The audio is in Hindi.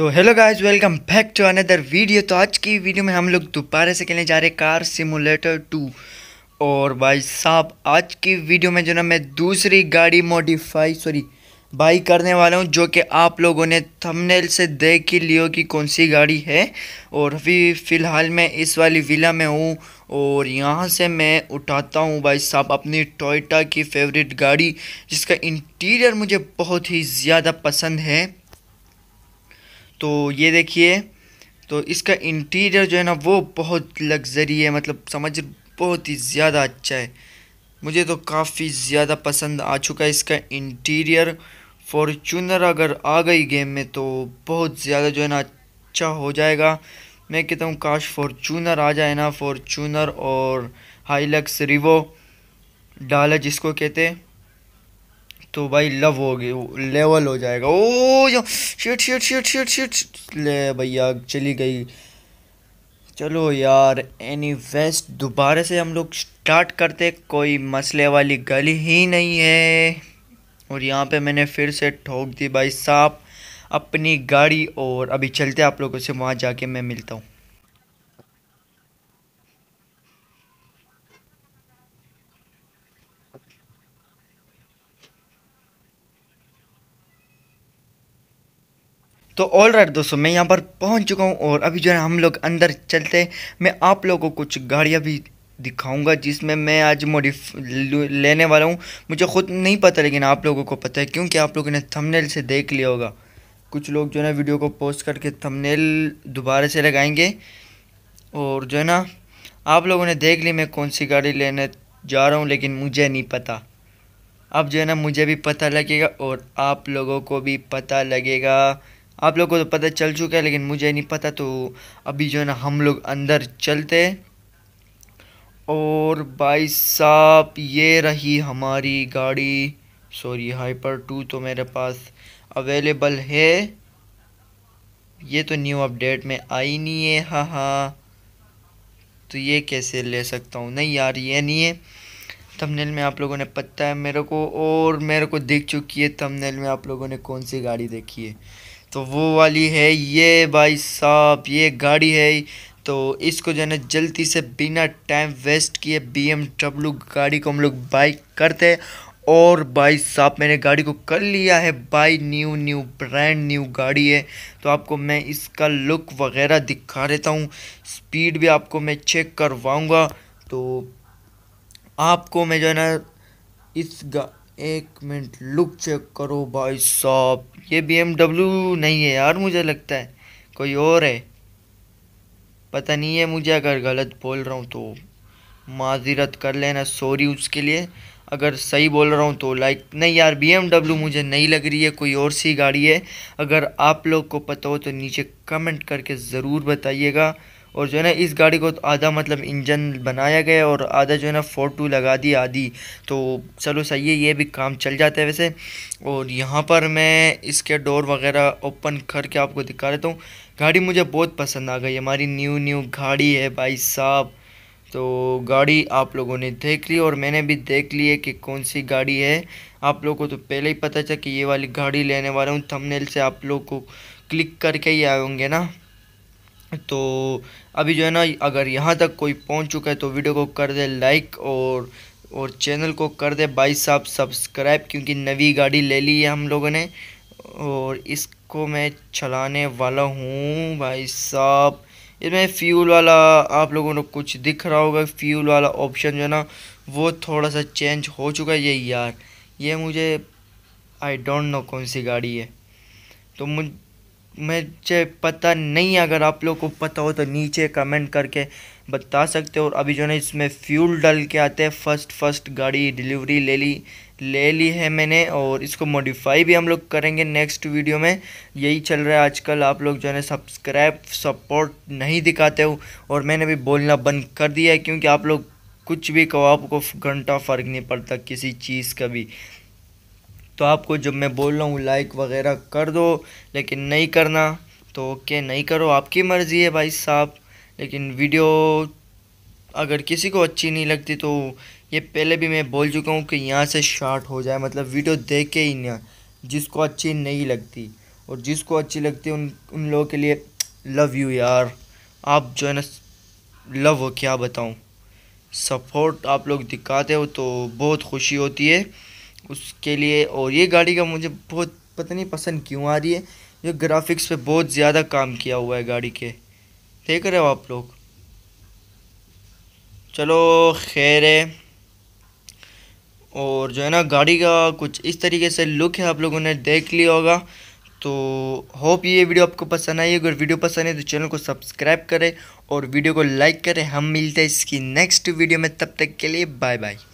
तो hello guys welcome back to another video तो आज की वीडियो में हम लोग दोबारा से खेलने जा रहे कार सिमुलेटर टू और भाई साहब आज की वीडियो में जो ना मैं दूसरी गाड़ी मॉडिफाई सॉरी बाई करने वाला हूँ जो कि आप लोगों ने थंबनेल से देख ही लियो कि कौन सी गाड़ी है और अभी फ़िलहाल मैं इस वाली विला में हूँ और यहाँ से मैं उठाता हूँ भाई साहब अपनी टोयटा की फेवरेट गाड़ी जिसका इंटीरियर मुझे बहुत ही ज़्यादा पसंद है तो ये देखिए तो इसका इंटीरियर जो है ना वो बहुत लग्जरी है मतलब समझ बहुत ही ज़्यादा अच्छा है मुझे तो काफ़ी ज़्यादा पसंद आ चुका है इसका इंटीरियर फॉर्चूनर अगर आ गई गेम में तो बहुत ज़्यादा जो है ना अच्छा हो जाएगा मैं कहता हूँ काश फॉर्चूनर आ जाए ना फॉर्चूनर और हाईलक्स रिवो डाला जिसको कहते हैं तो भाई लव हो गई लेवल हो जाएगा oh shit shit shit shit shit ले भैया चली गई चलो यार एनी वेस्ट दोबारा से हम लोग स्टार्ट करते कोई मसले वाली गली ही नहीं है और यहाँ पे मैंने फिर से ठोक दी भाई साहब अपनी गाड़ी और अभी चलते आप लोगों से वहाँ जाके मैं मिलता हूँ तो ऑल राइट दोस्तों मैं यहाँ पर पहुँच चुका हूँ और अभी जो है हम लोग अंदर चलते मैं आप लोगों को कुछ गाड़ियाँ भी दिखाऊंगा जिसमें मैं आज मोडिफ लेने वाला हूँ मुझे खुद नहीं पता लेकिन आप लोगों को पता है क्योंकि आप लोगों ने थंबनेल से देख लिया होगा कुछ लोग जो है ना वीडियो को पोस्ट करके थंबनेल दोबारा से लगाएंगे और जो है ना आप लोगों ने देख ली मैं कौन सी गाड़ी लेने जा रहा हूँ लेकिन मुझे नहीं पता अब जो है ना मुझे भी पता लगेगा और आप लोगों को भी पता लगेगा आप लोग को तो पता चल चुका है लेकिन मुझे नहीं पता तो अभी जो है ना हम लोग अंदर चलते और भाई साहब ये रही हमारी गाड़ी सॉरी हाइपर टू तो मेरे पास अवेलेबल है ये तो न्यू अपडेट में आई नहीं है हाँ हाँ तो ये कैसे ले सकता हूँ नहीं यार ये नहीं है थंबनेल में आप लोगों ने पता है मेरे को और मेरे को दिख चुकी है थंबनेल में आप लोगों ने कौन सी गाड़ी देखी है तो वो वाली है ये भाई साहब ये गाड़ी है तो इसको जो है ना जल्दी से बिना टाइम वेस्ट किए बीएमडब्ल्यू गाड़ी को हम लोग बाई करते हैं और भाई साहब मैंने गाड़ी को कर लिया है बाई न्यू न्यू ब्रांड न्यू गाड़ी है तो आपको मैं इसका लुक वगैरह दिखा देता हूँ स्पीड भी आपको मैं चेक करवाऊँगा तो आपको मैं जो है ना इस गा एक मिनट लुक चेक करो भाई साहब ये बी नहीं है यार मुझे लगता है कोई और है पता नहीं है मुझे अगर गलत बोल रहा हूँ तो माजिरत कर लेना सॉरी उसके लिए अगर सही बोल रहा हूँ तो लाइक नहीं यार बी मुझे नहीं लग रही है कोई और सी गाड़ी है अगर आप लोग को पता हो तो नीचे कमेंट करके ज़रूर बताइएगा और जो है ना इस गाड़ी को आधा मतलब इंजन बनाया गया और आधा जो है ना फोर टू लगा दी आधी तो चलो सही है ये भी काम चल जाता है वैसे और यहाँ पर मैं इसके डोर वगैरह ओपन करके आपको दिखा देता हूँ गाड़ी मुझे बहुत पसंद आ गई हमारी न्यू न्यू गाड़ी है भाई साहब तो गाड़ी आप लोगों ने देख ली और मैंने भी देख ली है कि कौन सी गाड़ी है आप लोगों को तो पहले ही पता चला कि ये वाली गाड़ी लेने वाला हूँ थंबनेल से आप लोग को क्लिक करके ही आएंगे ना तो अभी जो है ना अगर यहाँ तक कोई पहुँच चुका है तो वीडियो को कर दे लाइक और और चैनल को कर दे भाई साहब सब्सक्राइब क्योंकि नवी गाड़ी ले ली है हम लोगों ने और इसको मैं चलाने वाला हूँ भाई साहब इसमें फ्यूल वाला आप लोगों को कुछ दिख रहा होगा फ्यूल वाला ऑप्शन जो है ना वो थोड़ा सा चेंज हो चुका है ये यार ये मुझे आई डोंट नो कौन सी गाड़ी है तो मुझ मुझे पता नहीं अगर आप लोग को पता हो तो नीचे कमेंट करके बता सकते हो और अभी जो है इसमें फ्यूल डाल के आते हैं फर्स्ट फर्स्ट गाड़ी डिलीवरी ले ली ले ली है मैंने और इसको मॉडिफाई भी हम लोग करेंगे नेक्स्ट वीडियो में यही चल रहा है आजकल आप लोग जो है सब्सक्राइब सपोर्ट नहीं दिखाते हो और मैंने भी बोलना बंद कर दिया है क्योंकि आप लोग कुछ भी कहो आपको घंटा फ़र्क नहीं पड़ता किसी चीज़ का भी तो आपको जब मैं बोल रहा हूँ लाइक वगैरह कर दो लेकिन नहीं करना तो ओके नहीं करो आपकी मर्ज़ी है भाई साहब लेकिन वीडियो अगर किसी को अच्छी नहीं लगती तो ये पहले भी मैं बोल चुका हूँ कि यहाँ से शार्ट हो जाए मतलब वीडियो देख के ही ना जिसको अच्छी नहीं लगती और जिसको अच्छी लगती उन उन लोगों के लिए लव यू यार आप जो है ना लव हो क्या बताऊँ सपोर्ट आप लोग दिखाते हो तो बहुत खुशी होती है उसके लिए और ये गाड़ी का मुझे बहुत पता नहीं पसंद क्यों आ रही है जो ग्राफिक्स पे बहुत ज़्यादा काम किया हुआ है गाड़ी के देख रहे हो आप लोग चलो खैर है और जो है ना गाड़ी का कुछ इस तरीके से लुक है आप लोगों ने देख लिया होगा तो होप ये वीडियो आपको पसंद आई अगर वीडियो पसंद है तो चैनल को सब्सक्राइब करें और वीडियो को लाइक करें हम मिलते हैं इसकी नेक्स्ट वीडियो में तब तक के लिए बाय बाय